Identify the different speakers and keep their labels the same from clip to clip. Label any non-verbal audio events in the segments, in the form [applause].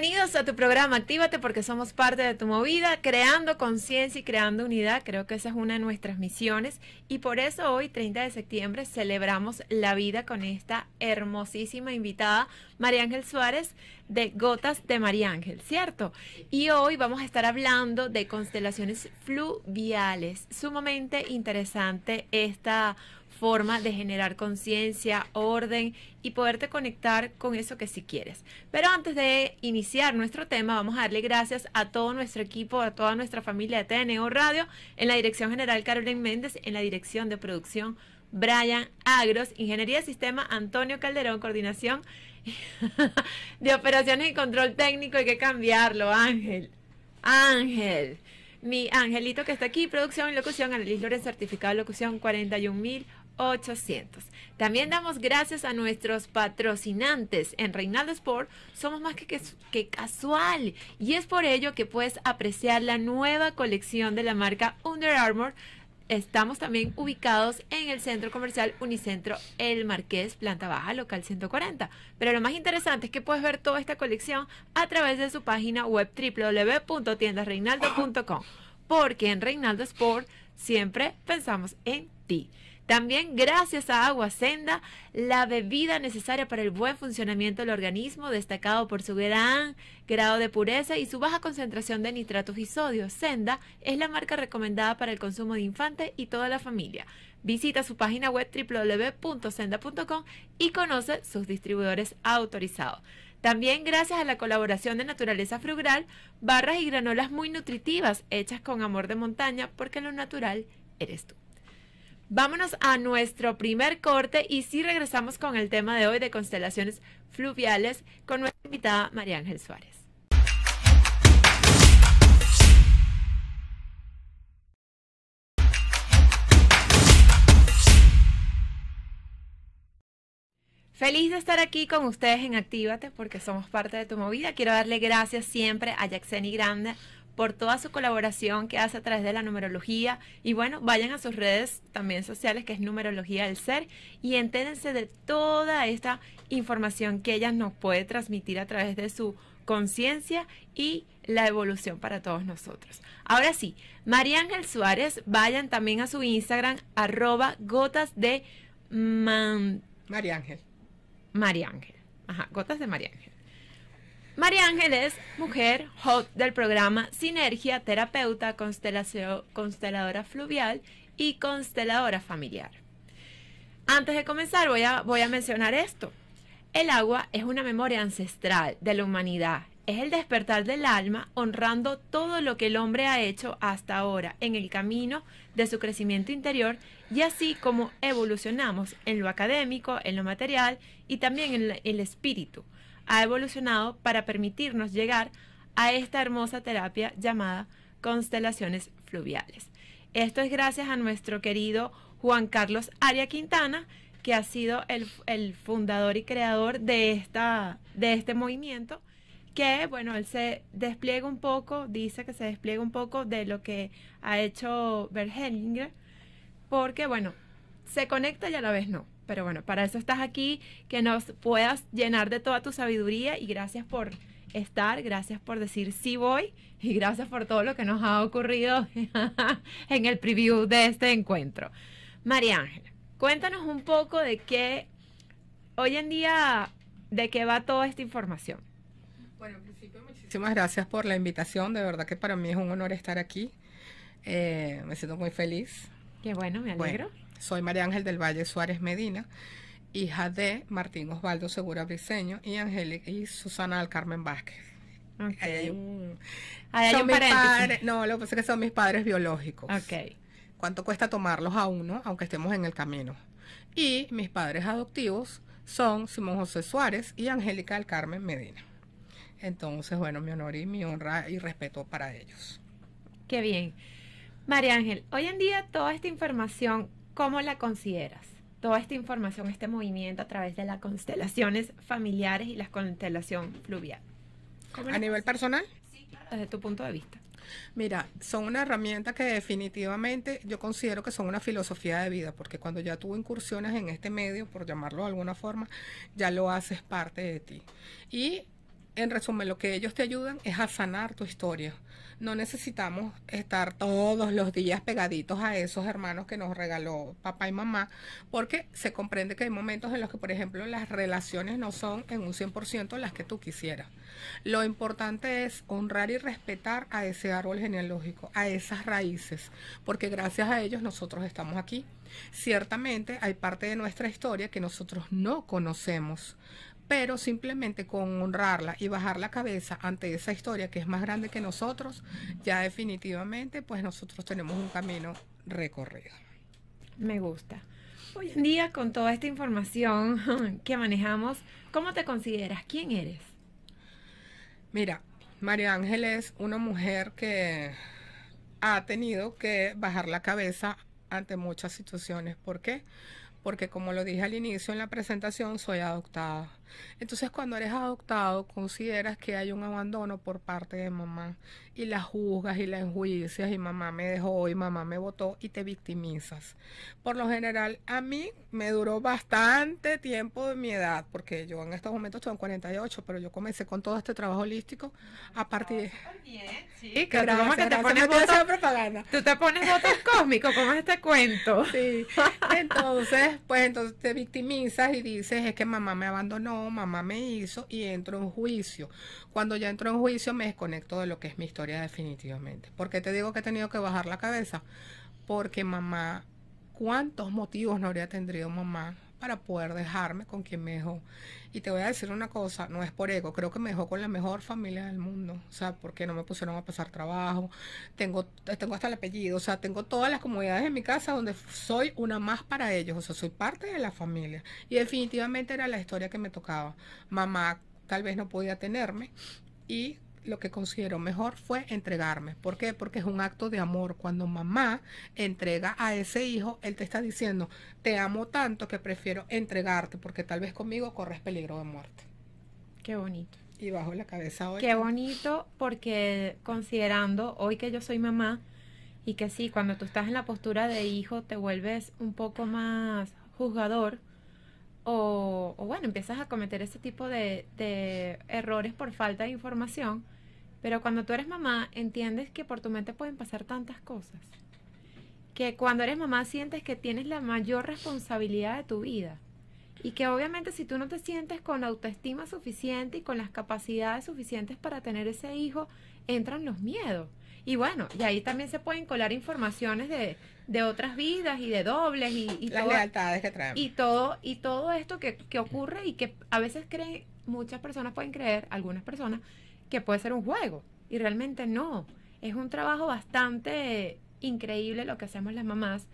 Speaker 1: Bienvenidos a tu programa, actívate porque somos parte de tu movida, creando conciencia y creando unidad. Creo que esa es una de nuestras misiones y por eso hoy, 30 de septiembre, celebramos la vida con esta hermosísima invitada, María Ángel Suárez de Gotas de María Ángel, ¿cierto? Y hoy vamos a estar hablando de constelaciones fluviales. Sumamente interesante esta forma de generar conciencia, orden y poderte conectar con eso que si quieres. Pero antes de iniciar nuestro tema, vamos a darle gracias a todo nuestro equipo, a toda nuestra familia de TNO Radio, en la dirección general Carolyn Méndez, en la dirección de producción Brian Agros, Ingeniería de Sistema Antonio Calderón, coordinación [laughs] de operaciones y control técnico, hay que cambiarlo, Ángel. Ángel. Mi angelito que está aquí, producción y locución, Annelies Lorenz, certificado de locución 41000. 800. También damos gracias a nuestros patrocinantes. En Reinaldo Sport somos más que, casual y es por ello que puedes apreciar la nueva colección de la marca Under Armour. Estamos también ubicados en el centro comercial Unicentro El Marqués, planta baja, local 140. Pero lo más interesante es que puedes ver toda esta colección a través de su página web www.tiendasreinaldo.com. Porque en Reinaldo Sport siempre pensamos en ti. También gracias a Agua Senda, la bebida necesaria para el buen funcionamiento del organismo, destacado por su gran grado de pureza y su baja concentración de nitratos y sodio. Senda es la marca recomendada para el consumo de infantes y toda la familia. Visita su página web www.senda.com y conoce sus distribuidores autorizados. También gracias a la colaboración de Naturaleza Frugal, barras y granolas muy nutritivas hechas con amor de montaña porque lo natural eres tú. Vámonos a nuestro primer corte y sí regresamos con el tema de hoy de constelaciones fluviales con nuestra invitada María Ángel Suárez. Feliz de estar aquí con ustedes en Actívate porque somos parte de tu movida. Quiero darle gracias siempre a y Grande por toda su colaboración que hace a través de la numerología. Y bueno, vayan a sus redes también sociales, que es Numerología del Ser, y entérense de toda esta información que ella nos puede transmitir a través de su conciencia y la evolución para todos nosotros. Ahora sí, María Ángel Suárez, vayan también a su Instagram, arroba gotas de María Ángel. María Ángel. Ajá, gotas de María Ángel. María Ángeles, mujer hot del programa Sinergia, terapeuta, consteladora fluvial y consteladora familiar. Antes de comenzar voy a, voy a mencionar esto. El agua es una memoria ancestral de la humanidad. Es el despertar del alma honrando todo lo que el hombre ha hecho hasta ahora en el camino de su crecimiento interior y así como evolucionamos en lo académico, en lo material y también en el espíritu ha evolucionado para permitirnos llegar a esta hermosa terapia llamada constelaciones fluviales. Esto es gracias a nuestro querido Juan Carlos Aria Quintana, que ha sido el, fundador y creador de, esta, de este movimiento, que, bueno, él se despliega un poco, dice que se despliega un poco de lo que ha hecho Hellinger, porque, bueno, se conecta y a la vez no. Pero bueno, para eso estás aquí, que nos puedas llenar de toda tu sabiduría y gracias por estar, gracias por decir sí voy y gracias por todo lo que nos ha ocurrido [laughs] en el preview de este encuentro. María Ángela, cuéntanos un poco de qué hoy en día, de qué va toda esta
Speaker 2: información. Bueno, en principio muchísimas gracias por la invitación, de verdad que para mí es un honor estar aquí, eh, me siento muy feliz. Qué bueno, me alegro. Soy María Ángel del Valle Suárez Medina, hija de Martín Osvaldo Segura Briceño y, Angélica y Susana del Carmen Vázquez. hay un, no, lo que pasa es que son mis padres biológicos. Ok. ¿Cuánto cuesta tomarlos a uno, aunque estemos en el camino? Y mis padres adoptivos son Simón José Suárez y Angélica del Carmen Medina. Entonces, bueno, mi honor y mi honra y respeto para ellos.
Speaker 1: Qué bien. María Ángel, hoy en día toda esta información ¿Cómo la consideras? Toda esta información, este movimiento a través de las constelaciones familiares y la constelación
Speaker 2: fluvial. ¿A nivel personal? Sí, Desde tu punto de vista. Mira, son una herramienta que definitivamente yo considero que son una filosofía de vida, porque cuando ya tú incursiones en este medio, por llamarlo de alguna forma, ya lo haces parte de ti. Y en resumen, lo que ellos te ayudan es a sanar tu historia. No necesitamos estar todos los días pegaditos a esos hermanos que nos regaló papá y mamá, porque se comprende que hay momentos en los que, por ejemplo, las relaciones no son en un 100% las que tú quisieras. Lo importante es honrar y respetar a ese árbol genealógico, a esas raíces, porque gracias a ellos nosotros estamos aquí. Ciertamente hay parte de nuestra historia que nosotros no conocemos, pero simplemente con honrarla y bajar la cabeza ante esa historia que es más grande que nosotros, ya definitivamente pues nosotros tenemos un camino recorrido. Me gusta.
Speaker 1: Hoy en día con toda esta información [laughs] que manejamos, ¿cómo te consideras? ¿Quién eres?
Speaker 2: Mira, María Ángel es una mujer que ha tenido que bajar la cabeza ante muchas situaciones. ¿Por qué? Porque como lo dije al inicio en la presentación, soy adoptada entonces cuando eres adoptado consideras que hay un abandono por parte de mamá y la juzgas y la enjuicias y mamá me dejó y mamá me votó y te victimizas. Por lo general a mí me duró bastante tiempo de mi edad porque yo en estos momentos estoy en 48 pero yo comencé con todo este trabajo holístico a partir de... Ah, sí, que que te pones votos, propaganda. Tú te pones votos [laughs] cósmicos, como es este cuento? Sí, entonces pues entonces te victimizas y dices es que mamá me abandonó mamá me hizo y entro en juicio. Cuando ya entro en juicio me desconecto de lo que es mi historia definitivamente. ¿Por qué te digo que he tenido que bajar la cabeza? Porque mamá, ¿cuántos motivos no habría tenido mamá para poder dejarme con quien me dejó. Y te voy a decir una cosa, no es por ego, creo que me dejó con la mejor familia del mundo, o sea, porque no me pusieron a pasar trabajo, tengo, tengo hasta el apellido, o sea, tengo todas las comunidades en mi casa donde soy una más para ellos, o sea, soy parte de la familia. Y definitivamente era la historia que me tocaba. Mamá tal vez no podía tenerme y lo que considero mejor fue entregarme. ¿Por qué? Porque es un acto de amor. Cuando mamá entrega a ese hijo, él te está diciendo, te amo tanto que prefiero entregarte porque tal vez conmigo corres peligro de muerte. Qué bonito. Y bajo la cabeza hoy. Qué
Speaker 1: bonito porque considerando hoy que yo soy mamá y que sí, cuando tú estás en la postura de hijo te vuelves un poco más juzgador. O, bueno, empiezas a cometer ese tipo de, errores por falta de información, pero cuando tú eres mamá, entiendes que por tu mente pueden pasar tantas cosas. Que cuando eres mamá sientes que tienes la mayor responsabilidad de tu vida. Y que obviamente si tú no te sientes con autoestima suficiente y con las capacidades suficientes para tener ese hijo, entran los miedos. Y bueno, y ahí también se pueden colar informaciones de, otras vidas y de dobles y, y las todo, lealtades que traemos. Y todo, y todo esto que, que ocurre y que a veces creen, muchas personas pueden creer, algunas personas, que puede ser un juego. Y realmente no. Es un trabajo bastante increíble lo que hacemos las mamás.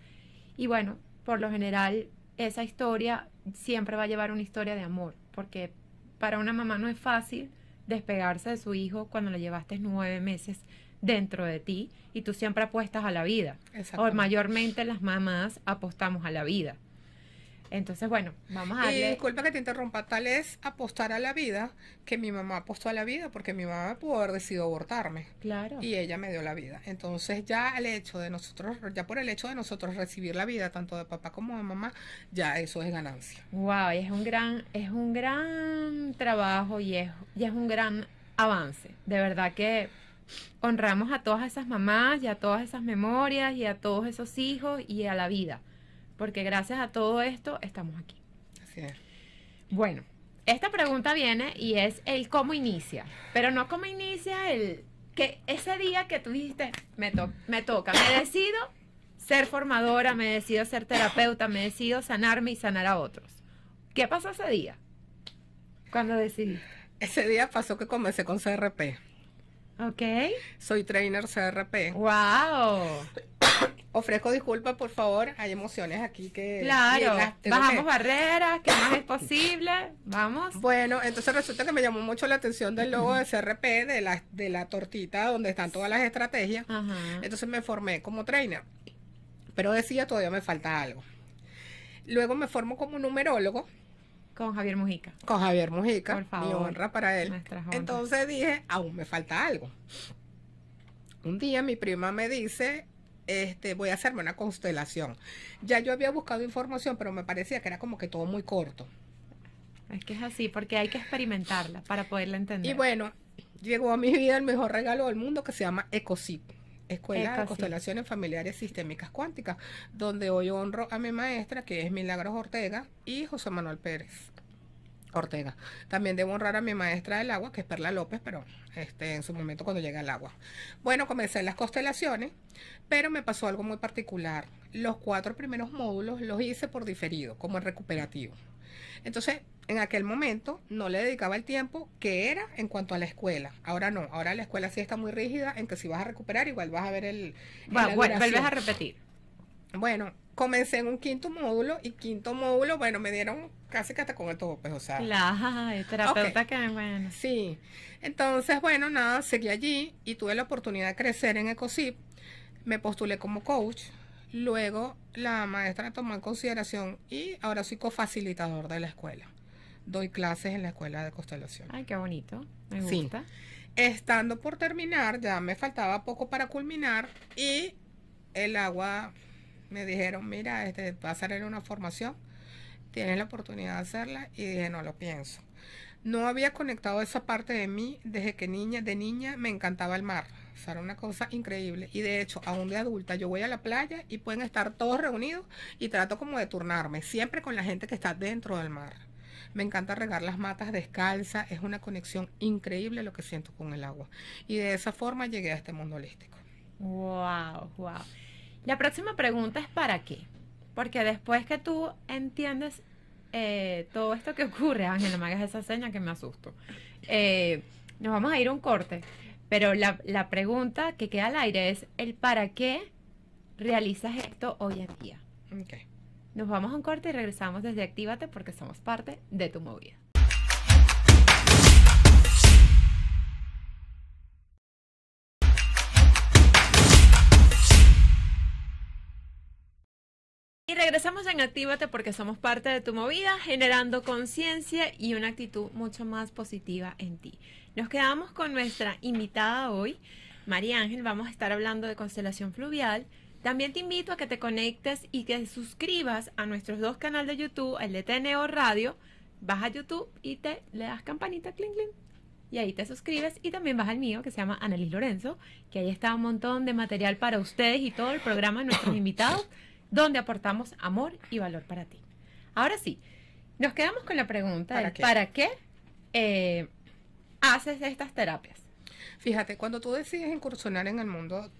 Speaker 1: Y bueno, por lo general, esa historia siempre va a llevar una historia de amor, porque para una mamá no es fácil despegarse de su hijo cuando lo llevaste nueve meses dentro de ti y tú siempre apuestas a la vida. O mayormente las mamás apostamos a la vida.
Speaker 2: Entonces, bueno, vamos a darle... Y disculpa que te interrumpa, tal es apostar a la vida que mi mamá apostó a la vida porque mi mamá pudo haber decidido abortarme. Claro. Y ella me dio la vida. Entonces, ya el hecho de nosotros, ya por el hecho de nosotros recibir la vida tanto de papá como de mamá, ya eso es ganancia.
Speaker 1: Wow, y es un gran es un gran trabajo y es y es un gran avance. De verdad que honramos a todas esas mamás y a todas esas memorias y a todos esos hijos y a la vida porque gracias a todo esto estamos aquí. Así es. Bueno, esta pregunta viene y es el cómo inicia, pero no cómo inicia el que ese día que tú dijiste, me, toca, me decido ser formadora, me decido ser terapeuta, me decido sanarme
Speaker 2: y sanar a otros. ¿Qué pasó ese día? Cuando decidí? Ese día pasó que comencé con CRP. Ok. Soy trainer CRP. ¡Wow! ofrezco disculpas, por favor. Hay emociones aquí que. Claro, bajamos barreras, que más es posible. Vamos. Bueno, entonces resulta que me llamó mucho la atención del logo de CRP, de la, de la tortita donde están todas las estrategias. Entonces me formé como trainer. Pero decía, todavía me falta algo. Luego me formo como numerólogo. Con Javier Mujica. Con Javier Mujica. Por favor. Mi honra para él. Entonces dije, aún me falta algo. Un día mi prima me dice, este, voy a hacerme una constelación. Ya yo había buscado información, pero me parecía que era como que todo muy corto. Es que es así, porque hay que experimentarla para poderla entender. Y bueno, llegó a mi vida el mejor regalo del mundo que se llama ECOSIP. Escuela de Constelaciones Familiares Sistémicas Cuánticas, donde hoy honro a mi maestra, que es Milagros Ortega, y José Manuel Pérez. Ortega. También debo honrar a mi maestra del agua, que es Perla López, pero este, en su momento cuando llega el agua. Bueno, comencé las constelaciones, pero me pasó algo muy particular. Los cuatro primeros módulos los hice por diferido, como el recuperativo. Entonces, en aquel momento no le dedicaba el tiempo que era en cuanto a la escuela. Ahora no, ahora la escuela sí está muy rígida en que si vas a recuperar, igual vas a ver el... bueno vuelves a repetir. Bueno, comencé en un quinto módulo y quinto módulo, bueno, me dieron casi que hasta con el todo, pues, o sea. La [laughs] terapeuta que, bueno. Sí. Entonces, bueno, nada, seguí allí y tuve la oportunidad de crecer en ECOSIP. Me postulé como coach. Luego la maestra tomó en consideración y ahora soy cofacilitador de la escuela. Doy clases en la escuela de constelación. Ay, qué bonito. Me gusta. Estando por terminar, ya me faltaba poco para culminar y el agua me dijeron, mira, este, vas a hacer una formación, tienes la oportunidad de hacerla y dije, no lo pienso. No había conectado esa parte de mí desde que niña, de niña me encantaba el mar. O sea, era una cosa increíble. Y de hecho, aún de adulta, yo voy a la playa y pueden estar todos reunidos y trato como de turnarme, siempre con la gente que está dentro del mar. Me encanta regar las matas descalza, es una conexión increíble lo que siento con el agua. Y de esa forma llegué a este mundo holístico. Wow, wow. La próxima pregunta es ¿para qué? Porque después que tú
Speaker 1: entiendes eh, todo esto que ocurre, Ángel, no me hagas esa seña que me asusto, eh, nos vamos a ir a un corte. Pero la, pregunta que queda al aire es el ¿para qué realizas esto hoy en día? Okay. Nos vamos a un corte y regresamos desde Actívate porque somos parte de tu movida. Y regresamos en Actívate porque somos parte de tu movida, generando conciencia y una actitud mucho más positiva en ti. Nos quedamos con nuestra invitada hoy, María Ángel. Vamos a estar hablando de constelación fluvial. También te invito a que te conectes y que suscribas a nuestros dos canales de YouTube, el de TNO Radio. Vas a YouTube y te le das campanita, cling, cling. y ahí te suscribes y también vas al mío que se llama Annalise Lorenzo, que ahí está un montón de material para ustedes y todo el programa de nuestros invitados donde aportamos amor y valor para ti.
Speaker 2: Ahora sí, nos quedamos con la pregunta ¿Para qué? Eh, haces estas terapias? Fíjate, cuando tú decides incursionar en el mundo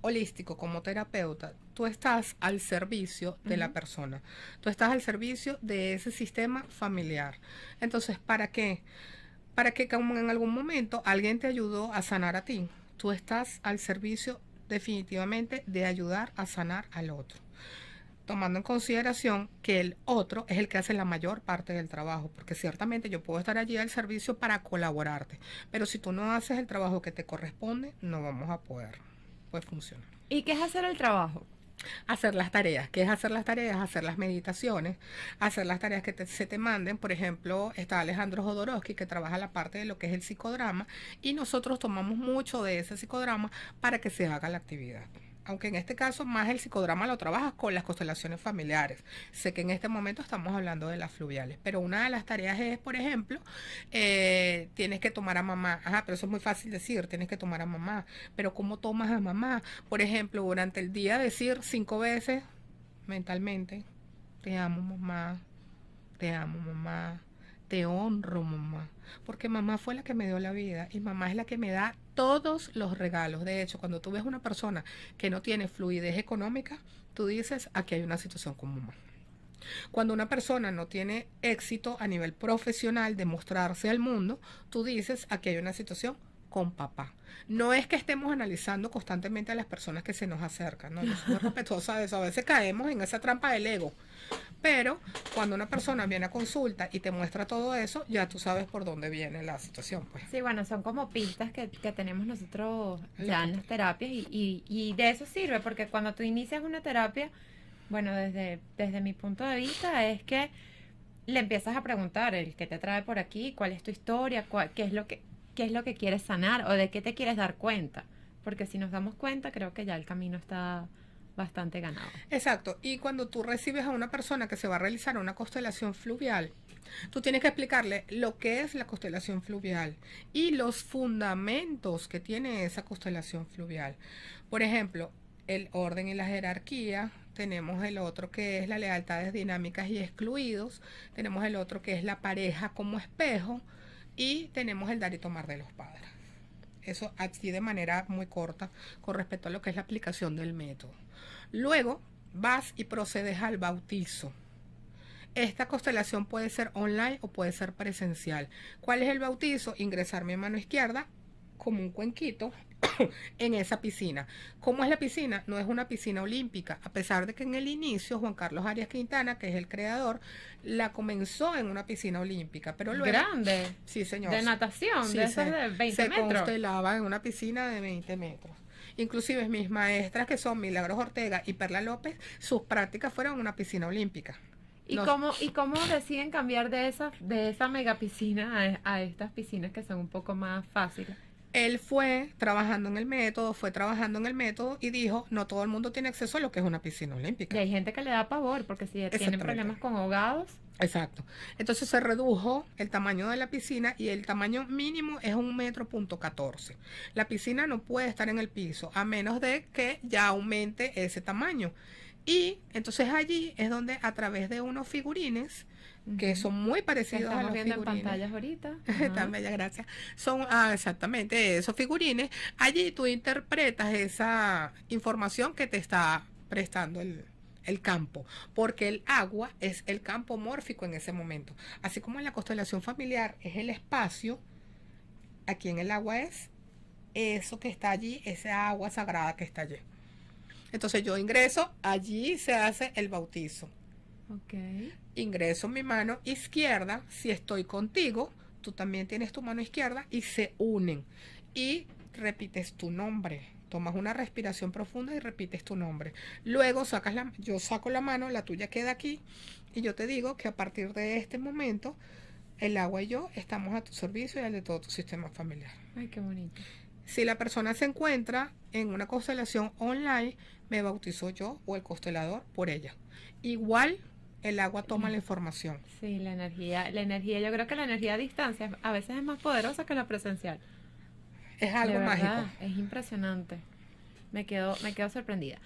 Speaker 2: holístico como terapeuta, tú estás al servicio de la persona, tú estás al servicio de ese sistema familiar. Entonces, ¿para qué? Para que como en algún momento alguien te ayudó a sanar a ti, tú estás al servicio definitivamente de ayudar a sanar al otro tomando en consideración que el otro es el que hace la mayor parte del trabajo, porque ciertamente yo puedo estar allí al servicio para colaborarte, pero si tú no haces el trabajo que te corresponde, no vamos a poder pues, funcionar. ¿Y qué es hacer el trabajo? hacer las tareas. que es hacer las tareas? Hacer las meditaciones, hacer las tareas que se te manden. Por ejemplo, está Alejandro Jodorowsky que trabaja la parte de lo que es el psicodrama y nosotros tomamos mucho de ese psicodrama para que se haga la actividad aunque en este caso más el psicodrama lo trabajas con las constelaciones familiares. Sé que en este momento estamos hablando de las fluviales, pero una de las tareas es, por ejemplo, eh, tienes que tomar a mamá. Ajá, pero eso es muy fácil decir, tienes que tomar a mamá. Pero ¿cómo tomas a mamá? Por ejemplo, durante el día decir cinco veces mentalmente, te amo mamá, te amo mamá, te honro, mamá, porque mamá fue la que me dio la vida y mamá es la que me da todos los regalos. De hecho, cuando tú ves una persona que no tiene fluidez económica, tú dices, aquí hay una situación con mamá. Cuando una persona no tiene éxito a nivel profesional de mostrarse al mundo, tú dices, aquí hay una situación con papá. No es que estemos analizando constantemente a las personas que se nos acercan, ¿no? Somos [laughs] de eso. A veces caemos en esa trampa del ego. Pero cuando una persona viene a consulta y te muestra todo eso, ya tú sabes por dónde viene la situación. Pues.
Speaker 1: Sí, bueno, son como pistas que, tenemos nosotros ya en las terapias y, de eso sirve, porque cuando tú inicias una terapia, bueno, desde, desde mi punto de vista es que le empiezas a preguntar el que te trae por aquí, cuál es tu historia, qué es lo que qué es lo que quieres sanar o de qué te quieres dar cuenta. Porque si nos damos cuenta, creo que ya el camino
Speaker 2: está bastante ganado. Exacto. Y cuando tú recibes a una persona que se va a realizar una constelación fluvial, tú tienes que explicarle lo que es la constelación fluvial y los fundamentos que tiene esa constelación fluvial. Por ejemplo, el orden y la jerarquía, tenemos el otro que es las lealtades dinámicas y excluidos, tenemos el otro que es la pareja como espejo, y tenemos el dar y tomar de los padres. Eso así de manera muy corta con respecto a lo que es la aplicación del método. Luego vas y procedes al bautizo. Esta constelación puede ser online o puede ser presencial. ¿Cuál es el bautizo? Ingresar mi mano izquierda como un cuenquito [coughs] en esa piscina. ¿Cómo es la piscina? No es una piscina olímpica, a pesar de que en el inicio Juan Carlos Arias Quintana, que es el creador, la comenzó en una piscina olímpica, pero luego... Grande. Sí, señor. De natación, de esas de 20 metros. Se constelaba en una piscina de 20 metros. Inclusive mis maestras, que son Milagros Ortega y Perla López, sus prácticas fueron en una piscina olímpica. ¿Y, cómo, ¿Y
Speaker 1: cómo deciden cambiar de esa, de esa mega piscina a, estas piscinas que son un poco más fáciles?
Speaker 2: él fue trabajando en el método, fue trabajando en el método y dijo, no todo el mundo tiene acceso a lo que es una piscina olímpica. Y hay gente que le da pavor porque si tienen problemas con ahogados. Exacto. Entonces se redujo el tamaño de la piscina y el tamaño mínimo es un metro punto catorce. La piscina no puede estar en el piso a menos de que ya aumente ese tamaño. Y entonces allí es donde a través de unos figurines que son muy parecidos a los viendo en pantallas
Speaker 1: ahorita. [laughs] están
Speaker 2: gracias. Son ah, exactamente esos figurines. Allí tú interpretas esa información que te está prestando el, el campo, porque el agua es el campo mórfico en ese momento. Así como en la constelación familiar es el espacio, aquí en el agua es eso que está allí, esa agua sagrada que está allí. Entonces yo ingreso, allí se hace el bautizo. Okay. Ingreso mi mano izquierda, si estoy contigo, tú también tienes tu mano izquierda y se unen. Y repites tu nombre. Tomas una respiración profunda y repites tu nombre. Luego sacas la, yo saco la mano, la tuya queda aquí y yo te digo que a partir de este momento el agua y yo estamos a tu servicio y al de todo tu sistema familiar. Ay, qué bonito. Si la persona se encuentra en una constelación online, me bautizo yo o el constelador por ella. Igual el agua toma la información. Sí, la
Speaker 1: energía, la energía, yo creo que la energía a distancia a veces es más poderosa que la presencial. Es algo mágico. Es impresionante. Me quedo, me quedo
Speaker 2: sorprendida.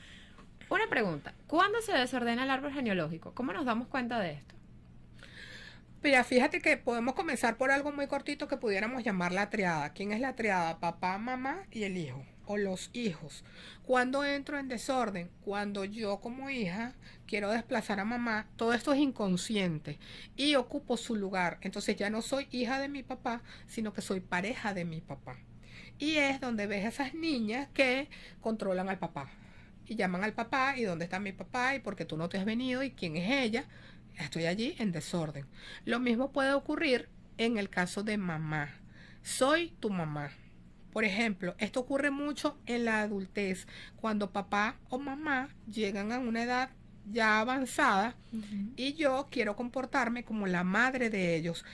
Speaker 2: Una pregunta, ¿cuándo se desordena el árbol genealógico? ¿Cómo nos damos cuenta de esto? Mira, fíjate que podemos comenzar por algo muy cortito que pudiéramos llamar la triada. ¿Quién es la triada? Papá, mamá y el hijo o los hijos. Cuando entro en desorden, cuando yo como hija quiero desplazar a mamá, todo esto es inconsciente y ocupo su lugar. Entonces ya no soy hija de mi papá, sino que soy pareja de mi papá. Y es donde ves a esas niñas que controlan al papá. Y llaman al papá y dónde está mi papá y porque tú no te has venido y quién es ella. Estoy allí en desorden. Lo mismo puede ocurrir en el caso de mamá. Soy tu mamá por ejemplo, esto ocurre mucho en la adultez, cuando papá o mamá llegan a una edad ya avanzada y yo quiero comportarme como la madre de ellos.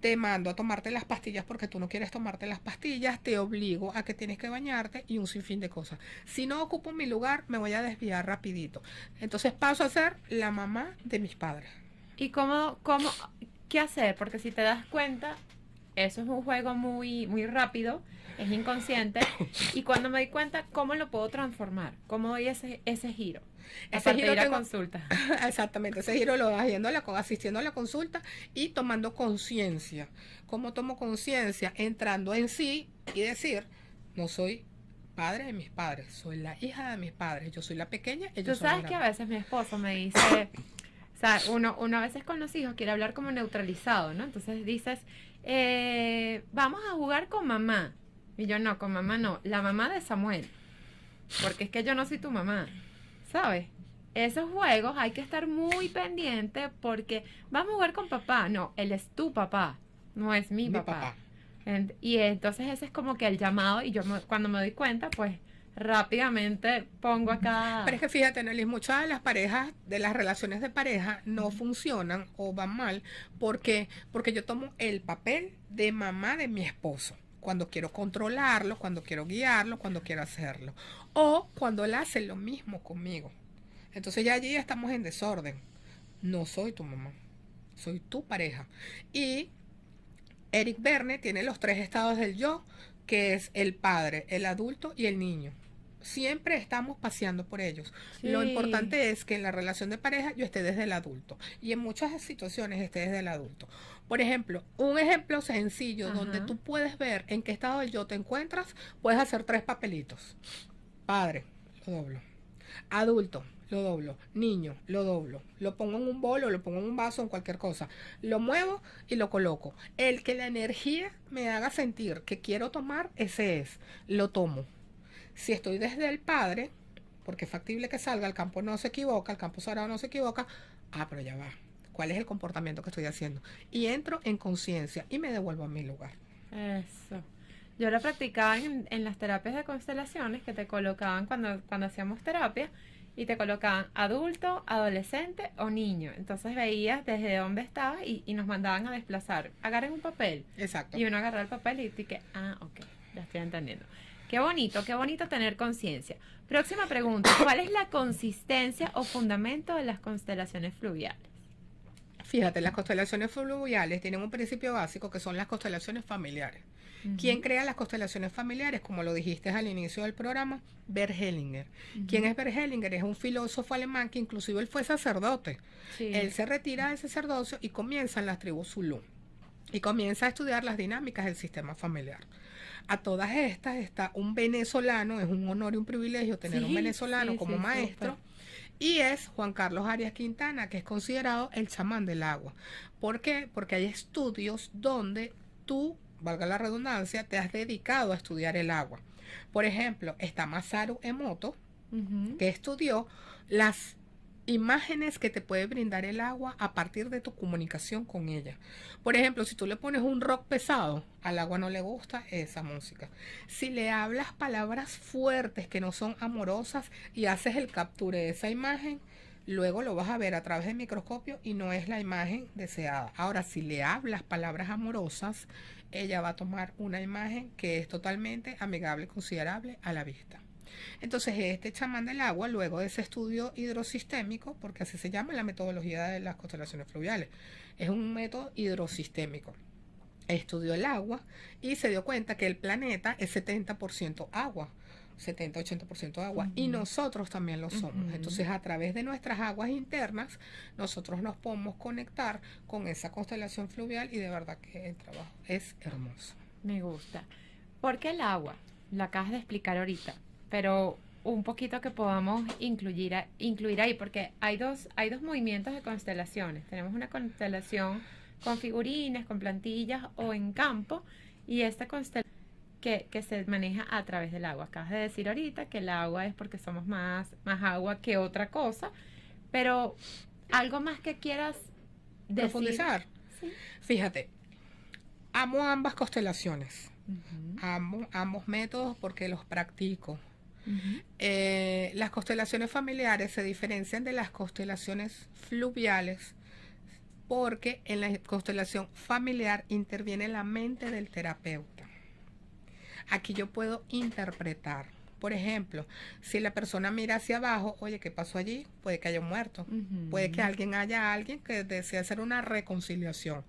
Speaker 2: Te mando a tomarte las pastillas porque tú no quieres tomarte las pastillas, te obligo a que tienes que bañarte y un sinfín de cosas. Si no ocupo mi lugar, me voy a desviar rapidito. Entonces paso a ser la mamá de mis padres. ¿Y cómo, cómo, qué hacer? Porque si te das cuenta, eso es un juego muy, muy
Speaker 1: rápido, es inconsciente. [coughs] y cuando me di cuenta, ¿cómo lo puedo transformar? ¿Cómo doy
Speaker 2: ese, ese giro? Ese giro de la consulta. [coughs] Exactamente, ese giro lo das asistiendo a la consulta y tomando conciencia. ¿Cómo tomo conciencia? Entrando en sí y decir, no soy padre de mis padres, soy la hija de mis padres, yo soy la pequeña, ellos Tú sabes que a
Speaker 1: veces mi esposo me
Speaker 2: dice, [coughs] o sea, uno, uno a veces con
Speaker 1: los hijos quiere hablar como neutralizado, ¿no? Entonces dices, eh, vamos a jugar con mamá. Y yo, no, con mamá no, la mamá de Samuel. Porque es que yo no soy tu mamá, ¿sabes? Esos juegos hay que estar muy pendiente porque vamos a jugar con papá. No, él es tu papá, no es mi, papá. Y entonces ese es como que el llamado y yo cuando me doy cuenta, pues rápidamente pongo
Speaker 2: acá. Pero es que fíjate, Nelis, muchas de las parejas, de las relaciones de pareja, no funcionan o van mal porque, porque yo tomo el papel de mamá de mi esposo cuando quiero controlarlo, cuando quiero guiarlo, cuando quiero hacerlo. O cuando él hace lo mismo conmigo. Entonces ya allí estamos en desorden. No soy tu mamá, soy tu pareja. Y Eric Verne tiene los tres estados del yo, que es el padre, el adulto y el niño siempre estamos paseando por ellos. Lo importante es que en la relación de pareja yo esté desde el adulto y en muchas situaciones esté desde el adulto. Por ejemplo, un ejemplo sencillo donde tú puedes ver en qué estado del yo te encuentras, puedes hacer tres papelitos. Padre, lo doblo. Adulto, lo doblo. Niño, lo doblo. Lo pongo en un bolo, lo pongo en un vaso, en cualquier cosa. Lo muevo y lo coloco. El que la energía me haga sentir que quiero tomar, ese es. Lo tomo. Si estoy desde el padre, porque es factible que salga, el campo no se equivoca, el campo sagrado no se equivoca, ah, pero ya va, ¿cuál es el comportamiento que estoy haciendo? Y entro en conciencia y me devuelvo a mi lugar.
Speaker 1: Eso. Yo lo practicaba en, las terapias de constelaciones que te colocaban cuando, cuando hacíamos terapia y te colocaban adulto, adolescente o niño. Entonces veías desde dónde estaba y, nos mandaban a desplazar. Agarren un papel. Exacto. Y uno agarraba el papel y dije, ah, ok, ya estoy entendiendo. Qué bonito, qué bonito tener conciencia. Próxima pregunta, ¿cuál es la consistencia o fundamento de las constelaciones fluviales?
Speaker 2: Fíjate, las constelaciones fluviales tienen un principio básico que son las constelaciones familiares. ¿Quién crea las constelaciones familiares? Como lo dijiste al inicio del programa, Bert Hellinger. ¿Quién es Bert Es un filósofo alemán que inclusive él fue sacerdote. Él se retira del sacerdocio y en las tribus zulu Y comienza a estudiar las dinámicas del sistema familiar a todas estas está un venezolano, es un honor y un privilegio tener un venezolano como maestro. Y es Juan Carlos Arias Quintana, que es considerado el chamán del agua. ¿Por qué? Porque hay estudios donde tú, valga la redundancia, te has dedicado a estudiar el agua. Por ejemplo, está Masaru Emoto, que estudió las imágenes que te puede brindar el agua a partir de tu comunicación con ella. Por ejemplo, si tú le pones un rock pesado, al agua no le gusta esa música. Si le hablas palabras fuertes que no son amorosas y haces el capture de esa imagen, luego lo vas a ver a través del microscopio y no es la imagen deseada. Ahora, si le hablas palabras amorosas, ella va a tomar una imagen que es totalmente amigable, considerable a la vista. Entonces, este chamán del agua, luego de ese estudio hidrosistémico, porque así se llama la metodología de las constelaciones fluviales, es un método hidrosistémico. Estudió el agua y se dio cuenta que el planeta es 70% agua. 70-80% agua y nosotros también lo somos. Entonces, a través de nuestras aguas internas, nosotros nos podemos conectar con esa constelación fluvial y de verdad que el trabajo es hermoso. Me gusta. ¿Por qué el agua? La acabas de explicar ahorita pero un poquito que podamos
Speaker 1: incluir, incluir ahí, porque hay dos, hay dos movimientos de constelaciones. Tenemos una constelación con figurines, con plantillas o en campo, y esta constelación que, se maneja a través del agua. Acabas de decir ahorita que el agua es porque somos más, más agua que otra cosa, pero algo más que quieras decir? profundizar.
Speaker 2: Fíjate, amo ambas constelaciones, amo ambos métodos porque los practico eh, las constelaciones familiares se diferencian de las constelaciones fluviales porque en la constelación familiar interviene la mente del terapeuta. Aquí yo puedo interpretar. Por ejemplo, si la persona mira hacia abajo, oye, ¿qué pasó allí? Puede que haya muerto, puede que alguien haya alguien que desee hacer una reconciliación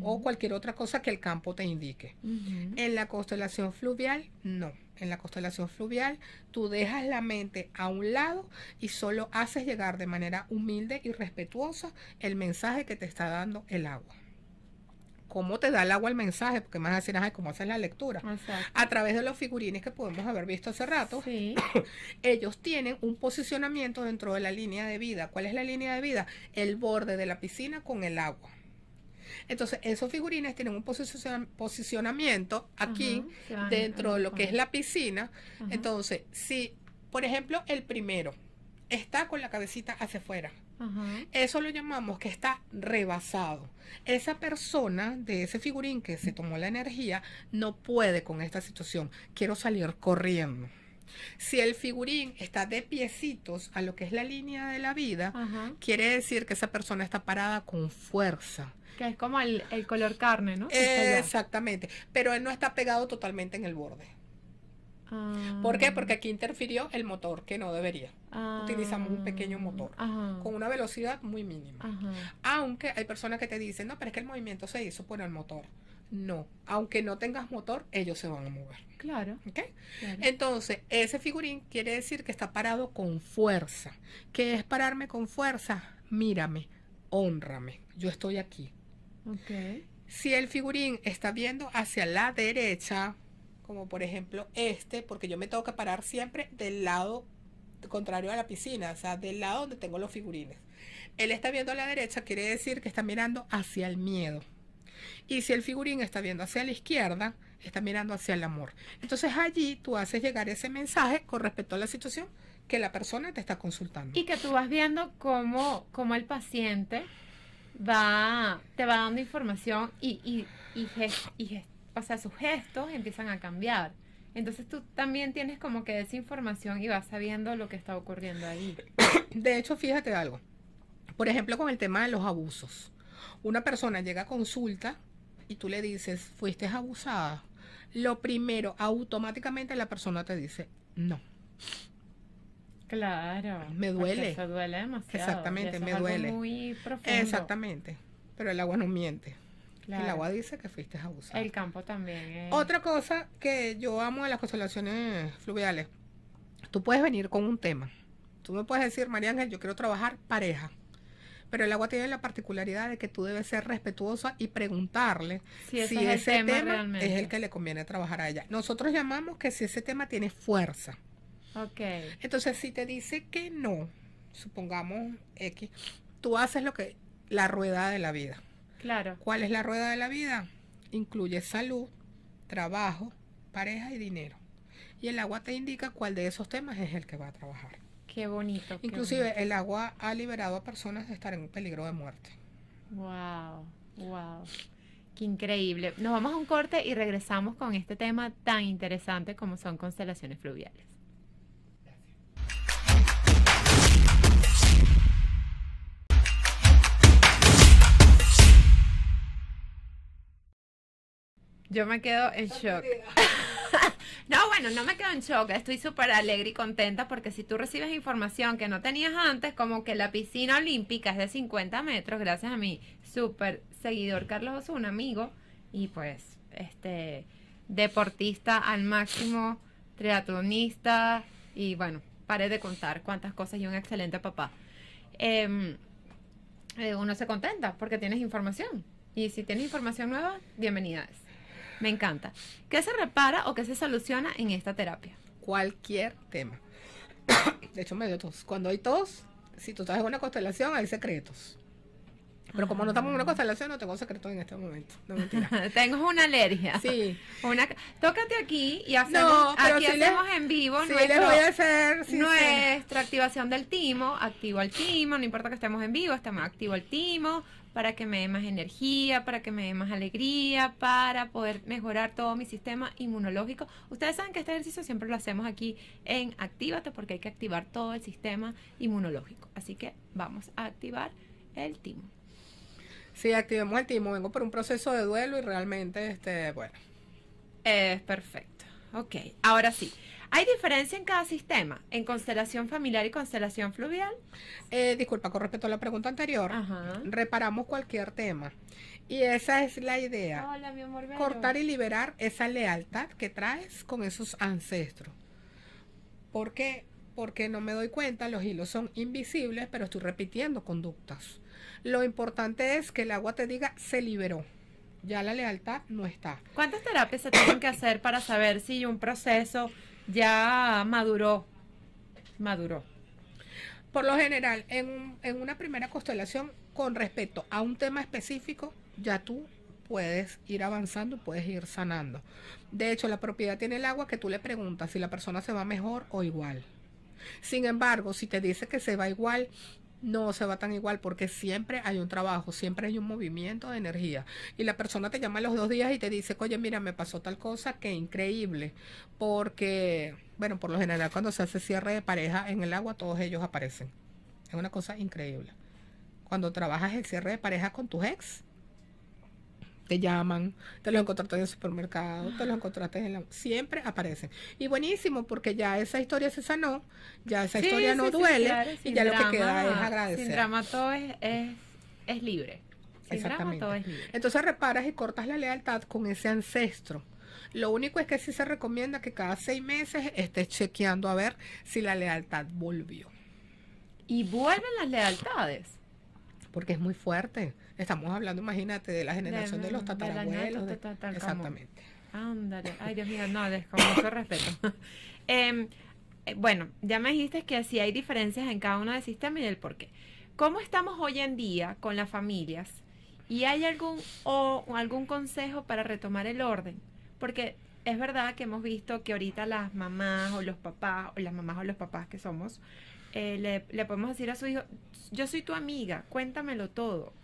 Speaker 2: o cualquier otra cosa que el campo te indique. En la constelación fluvial, no en la constelación fluvial, tú dejas la mente a un lado y solo haces llegar de manera humilde y respetuosa el mensaje que te está dando el agua. ¿Cómo te da el agua el mensaje? Porque más decir, ay, ¿cómo haces la lectura? A través de los figurines que podemos haber visto hace rato, [coughs] ellos tienen un posicionamiento dentro de la línea de vida. ¿Cuál es la línea de vida? El borde de la piscina con el agua. Entonces, esos figurines tienen un posicionamiento aquí dentro de lo que es la piscina. Entonces, si, por ejemplo, el primero está con la cabecita hacia afuera, Eso lo llamamos que está rebasado. Esa persona de ese figurín que se tomó la energía no puede con esta situación. Quiero salir corriendo. Si el figurín está de piecitos a lo que es la línea de la vida, quiere decir que esa persona está parada con fuerza. Que es como el, color carne, ¿no? exactamente, pero él no está pegado totalmente en el borde. Ah. ¿Por qué? Porque aquí interfirió el motor que no debería. Ah. Utilizamos un pequeño motor con una velocidad muy mínima. Aunque hay personas que te dicen, no, pero es que el movimiento se hizo por el motor. No, aunque no tengas motor, ellos se van a mover. Claro. ¿Okay? claro. Entonces, ese figurín quiere decir que está parado con fuerza. ¿Qué es pararme con fuerza? Mírame, honrame, yo estoy aquí. Si el figurín está viendo hacia la derecha, como por ejemplo este, porque yo me tengo que parar siempre del lado contrario a la piscina, o sea, del lado donde tengo los figurines. Él está viendo a la derecha, quiere decir que está mirando hacia el miedo. Y si el figurín está viendo hacia la izquierda, está mirando hacia el amor. Entonces allí tú haces llegar ese mensaje con respecto a la situación que la persona te está consultando.
Speaker 1: Y que tú vas viendo cómo, cómo el paciente va, te va dando información y, y, y, y sus gestos empiezan a cambiar. Entonces tú también tienes como que desinformación y vas sabiendo lo que está ocurriendo
Speaker 2: ahí. [coughs] De hecho, fíjate algo. Por ejemplo, con el tema de los abusos. Una persona llega a consulta y tú le dices, fuiste abusada. Lo primero, automáticamente la persona te dice, no. Claro. Me duele. duele demasiado. Exactamente, me duele.
Speaker 1: muy profundo.
Speaker 2: Exactamente. Pero el agua no miente. El agua dice que fuiste abusado. El
Speaker 1: campo también. Otra
Speaker 2: cosa que yo amo de las constelaciones fluviales. Tú puedes venir con un tema. Tú me puedes decir, María Ángel, yo quiero trabajar pareja. Pero el agua tiene la particularidad de que tú debes ser respetuosa y preguntarle si, ese, tema, tema es el que le conviene trabajar a ella. Nosotros llamamos que si ese tema tiene fuerza. Ok. Entonces, si te dice que no, supongamos X, tú haces lo que la rueda de la vida. Claro. ¿Cuál es la rueda de la vida? Incluye salud, trabajo, pareja y dinero. Y el agua te indica cuál de esos temas es el que va a trabajar. Qué bonito. Inclusive el agua ha liberado a personas de estar en peligro de muerte.
Speaker 1: Wow, wow. Qué increíble. Nos vamos a un corte y regresamos con este tema tan interesante como son constelaciones fluviales. Yo me quedo en shock. [laughs] no, bueno, no me quedo en shock. Estoy súper alegre y contenta porque si tú recibes información que no tenías antes, como que la piscina olímpica es de 50 metros, gracias a mi súper seguidor Carlos Osuna, amigo, y pues, este, deportista al máximo, triatlonista, y bueno, pare de contar cuántas cosas y un excelente papá. Em, eh, uno se contenta porque tienes información. Y si tienes información nueva, bienvenidas. Me encanta. ¿Qué se repara
Speaker 2: o qué se soluciona en esta terapia? Cualquier tema. [coughs] de hecho, me tos. Cuando hay tos, si tú estás en una constelación, hay secretos. Pero como no estamos en una ah. constelación, no tengo secretos en este momento. No mentira.
Speaker 1: [laughs] tengo una alergia. Sí.
Speaker 2: Una, tócate
Speaker 1: aquí y hacemos, no, aquí en vivo si les voy a hacer, nuestra activación del timo. Activo el timo, no importa que estemos en vivo, estamos activo el timo para que me dé más energía, para que me dé más alegría, para poder mejorar todo mi sistema inmunológico. Ustedes saben que este ejercicio siempre lo hacemos aquí en Actívate porque hay que activar todo el sistema
Speaker 2: inmunológico. Así que vamos a activar el timo. Sí, activemos el timo. Vengo por un proceso de duelo y realmente, este, bueno. Es perfecto.
Speaker 1: Ok, ahora sí. ¿Hay diferencia en cada sistema? ¿En constelación familiar y constelación
Speaker 2: fluvial? Eh, disculpa, con respecto a la pregunta anterior, reparamos cualquier tema. Y esa es la idea.
Speaker 1: cortar y liberar
Speaker 2: esa lealtad que traes con esos ancestros. ¿Por qué? Porque no me doy cuenta, los hilos son invisibles, pero estoy repitiendo conductas. Lo importante es que el agua te diga se liberó ya la lealtad no está.
Speaker 1: ¿Cuántas terapias se tienen que hacer para saber
Speaker 2: si un proceso ya maduró, maduró. Por lo general, en, una primera constelación, con respecto a un tema específico, ya tú puedes ir avanzando puedes ir sanando. De hecho, la propiedad tiene el agua que tú le preguntas si la persona se va mejor o igual. Sin embargo, si te dice que se va igual, no se va tan igual porque siempre hay un trabajo, siempre hay un movimiento de energía. Y la persona te llama los dos días y te dice, oye, mira, me pasó tal cosa que increíble. Porque, bueno, por lo general cuando se hace cierre de pareja en el agua, todos ellos aparecen. Es una cosa increíble. Cuando trabajas el cierre de pareja con tus ex, te llaman, te los encontraste en el supermercado, te los encontraste en la... Siempre aparecen. Y buenísimo, porque ya esa historia se sanó, ya esa historia no duele y ya lo que queda es agradecer. Sin drama
Speaker 1: todo es, es, libre. es libre.
Speaker 2: Entonces reparas y cortas la lealtad con ese ancestro. Lo único es que sí se recomienda que cada seis meses estés chequeando a ver si la lealtad volvió. Y vuelven las lealtades porque es muy fuerte. Estamos hablando, imagínate, de la generación de, de los tatarabuelos. exactamente.
Speaker 1: Ándale, ay Dios mío, no, con mucho respeto. [laughs] Em, eh, bueno, ya me dijiste que sí hay diferencias en cada uno de sistemas y el por qué. ¿Cómo estamos hoy en día con las familias? ¿Y hay algún, o, algún consejo para retomar el orden? Porque es verdad que hemos visto que ahorita las mamás o los papás, o las mamás o los papás que somos, eh, le, podemos decir a su hijo, yo soy tu amiga, cuéntamelo todo.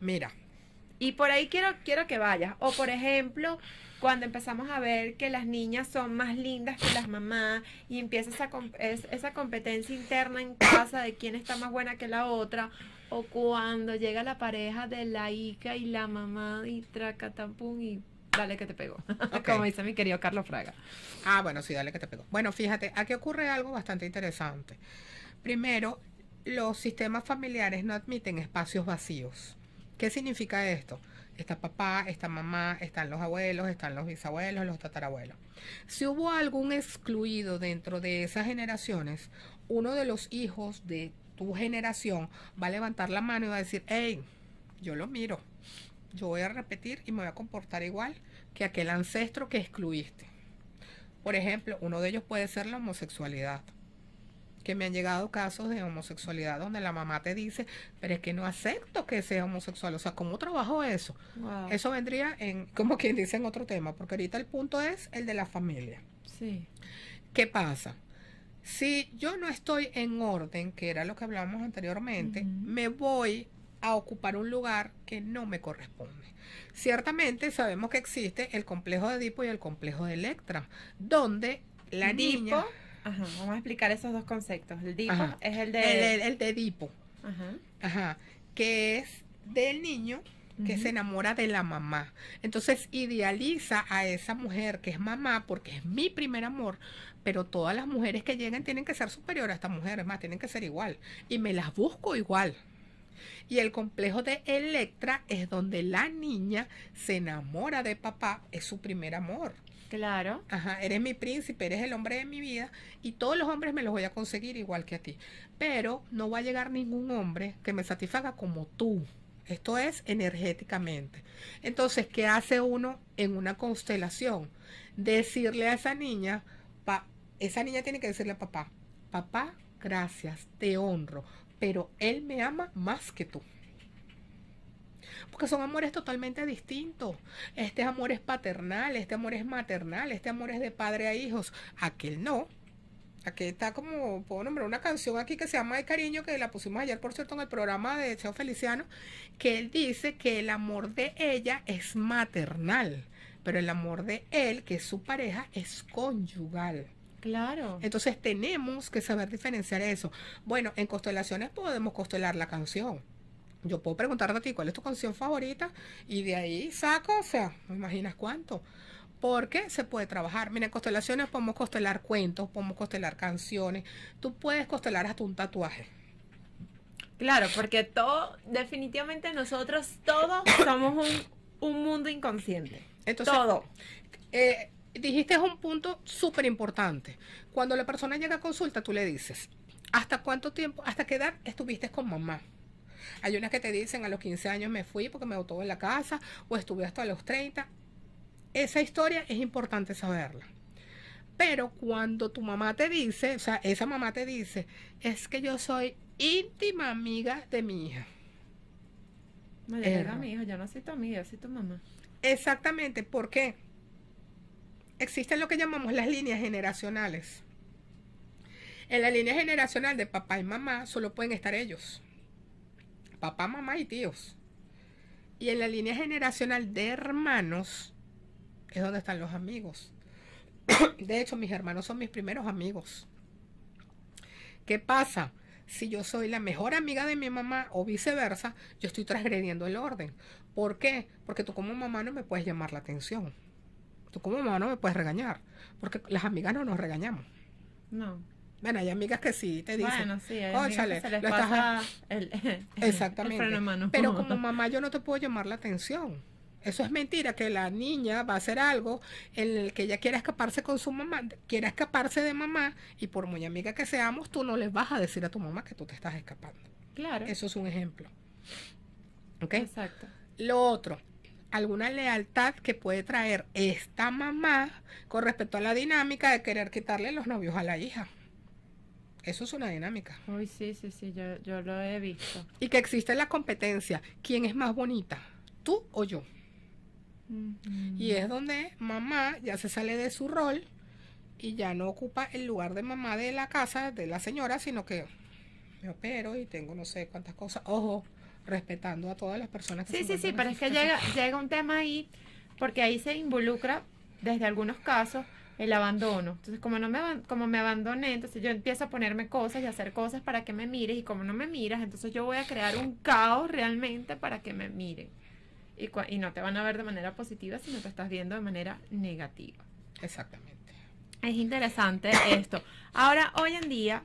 Speaker 1: Mira. Y por ahí quiero, quiero que vayas. O por ejemplo, cuando empezamos a ver que las niñas son más lindas que las mamás y empieza esa, esa competencia interna en casa de quién está más buena que la otra, o cuando llega la pareja de la hija y la mamá y tampón y dale que te pego,
Speaker 2: [laughs] Como dice mi querido Carlos Fraga. Ah, bueno, sí, dale que te pego. Bueno, fíjate, aquí ocurre algo bastante interesante. Primero, los sistemas familiares no admiten espacios vacíos. ¿Qué significa esto? Está papá, está mamá, están los abuelos, están los bisabuelos, los tatarabuelos. Si hubo algún excluido dentro de esas generaciones, uno de los hijos de tu generación va a levantar la mano y va a decir, hey, yo lo miro yo voy a repetir y me voy a comportar igual que aquel ancestro que excluiste. Por ejemplo, uno de ellos puede ser la homosexualidad. Que me han llegado casos de homosexualidad donde la mamá te dice, pero es que no acepto que seas homosexual. O sea, ¿cómo trabajo eso? Eso vendría en, como quien dice, en otro tema, porque ahorita el punto es el de la familia. Sí. ¿Qué pasa? Si yo no estoy en orden, que era lo que hablábamos anteriormente, me voy a ocupar un lugar que no me corresponde. Ciertamente sabemos que existe el complejo de Edipo y el complejo de Electra, donde la Edipo, niña...
Speaker 1: vamos a explicar esos dos conceptos. El Edipo es el de... El, de Edipo. Ajá.
Speaker 2: ajá. Que es del niño que se enamora de la mamá. Entonces idealiza a esa mujer que es mamá porque es mi primer amor, pero todas las mujeres que llegan tienen que ser superiores a esta mujer, más, tienen que ser igual. Y me las busco igual. Y el complejo de Electra es donde la niña se enamora de papá, es su primer amor. Claro. Ajá, eres mi príncipe, eres el hombre de mi vida y todos los hombres me los voy a conseguir igual que a ti. Pero no va a llegar ningún hombre que me satisfaga como tú. Esto es energéticamente. Entonces, ¿qué hace uno en una constelación? Decirle a esa niña, esa niña tiene que decirle a papá, papá, gracias, te honro pero él me ama más que tú. Porque son amores totalmente distintos. Este amor es paternal, este amor es maternal, este amor es de padre a hijos. Aquel no. Aquí está como, puedo nombrar una canción aquí que se llama El Cariño, que la pusimos ayer, por cierto, en el programa de Cheo Feliciano, que él dice que el amor de ella es maternal, pero el amor de él, que es su pareja, es conyugal. Claro. Entonces tenemos que saber diferenciar eso. Bueno, en constelaciones podemos constelar la canción. Yo puedo preguntarte a ti cuál es tu canción favorita y de ahí saco, o sea, me imaginas cuánto. Porque se puede trabajar. Mira, en constelaciones podemos constelar cuentos, podemos constelar canciones. Tú puedes constelar hasta un tatuaje. Claro, porque todo, definitivamente nosotros todos [coughs] somos un, mundo inconsciente. todo. Eh, dijiste es un punto súper importante. Cuando la persona llega a consulta, tú le dices, ¿hasta cuánto tiempo, hasta qué edad estuviste con mamá? Hay unas que te dicen, a los 15 años me fui porque me botó en la casa o estuve hasta los 30. Esa historia es importante saberla. Pero cuando tu mamá te dice, o sea, esa mamá te dice, es que yo soy íntima amiga de mi hija. No, yo era mi hija, no soy tu amiga, soy tu mamá. Exactamente, ¿por qué? existen lo que llamamos las líneas generacionales. En la línea generacional de papá y mamá solo pueden estar ellos. Papá, mamá y tíos. Y en la línea generacional de hermanos es donde están los amigos. [coughs] De hecho, mis hermanos son mis primeros amigos. ¿Qué pasa? Si yo soy la mejor amiga de mi mamá o viceversa, yo estoy transgrediendo el orden. ¿Por qué? Porque tú como mamá no me puedes llamar la atención. Tú como mamá no me puedes regañar, porque las amigas no nos regañamos. No. Bueno, hay amigas que sí te dicen. Bueno, sí, hay que se les pasa estás... [laughs] Exactamente. Pero como mamá yo no te puedo llamar la atención. Eso es mentira, que la niña va a hacer algo en el que ella quiera escaparse con su mamá, quiera escaparse de mamá, y por muy amiga que seamos, tú no le vas a decir a tu mamá que tú te estás escapando. Claro. Eso es un ejemplo. ¿Ok? Exacto. Lo otro, alguna lealtad que puede traer esta mamá con respecto a la dinámica de querer quitarle los novios a la hija. Eso es una dinámica. Uy, sí, sí, sí, yo, lo he visto. Y que existe la competencia. ¿Quién es más bonita? ¿Tú o yo? Y es donde mamá ya se sale de su rol y ya no ocupa el lugar de mamá de la casa, de la señora, sino que me opero y tengo no sé cuántas cosas. Ojo, respetando a todas las personas que Sí, sí, sí, pero es que llega, llega un tema ahí, porque ahí se involucra, desde algunos casos,
Speaker 1: el abandono. Entonces, como no me como me abandoné, entonces yo empiezo a ponerme cosas y hacer cosas para que me mires y como no me miras, entonces yo voy a crear un caos realmente para que me miren. Y, y no te van a ver de manera positiva, sino te estás viendo de manera negativa. Exactamente. Es interesante esto. Ahora, hoy en día,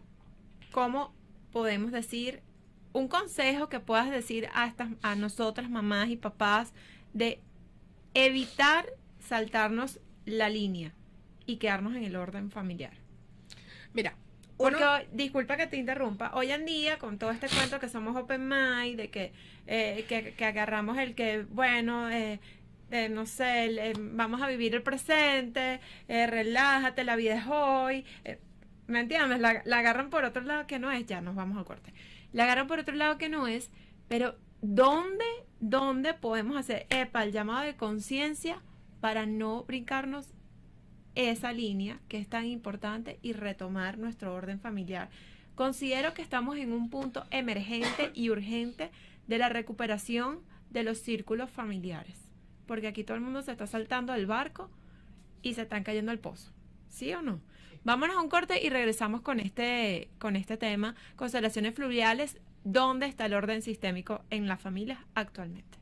Speaker 1: ¿cómo podemos decir un consejo que puedas decir a, a nosotras, mamás y papás, de evitar saltarnos la línea y quedarnos en el orden familiar. Mira, disculpa que te interrumpa, hoy en día con todo este cuento que somos open mind, de que, eh, agarramos el que, bueno, eh, eh, no sé, vamos a vivir el presente, relájate, la vida es hoy, ¿me entiendes? La, agarran por otro lado que no es, ya nos vamos a corte la agarran por otro lado que no es, pero ¿dónde, dónde podemos hacer, el llamado de conciencia para no brincarnos esa línea que es tan importante y retomar nuestro orden familiar? Considero que estamos en un punto emergente y urgente de la recuperación de los círculos familiares, porque aquí todo el mundo se está saltando al barco y se están cayendo al pozo, ¿sí o no? Vámonos a un corte y regresamos con este, con este tema, constelaciones fluviales, ¿dónde está el orden sistémico en las familias actualmente?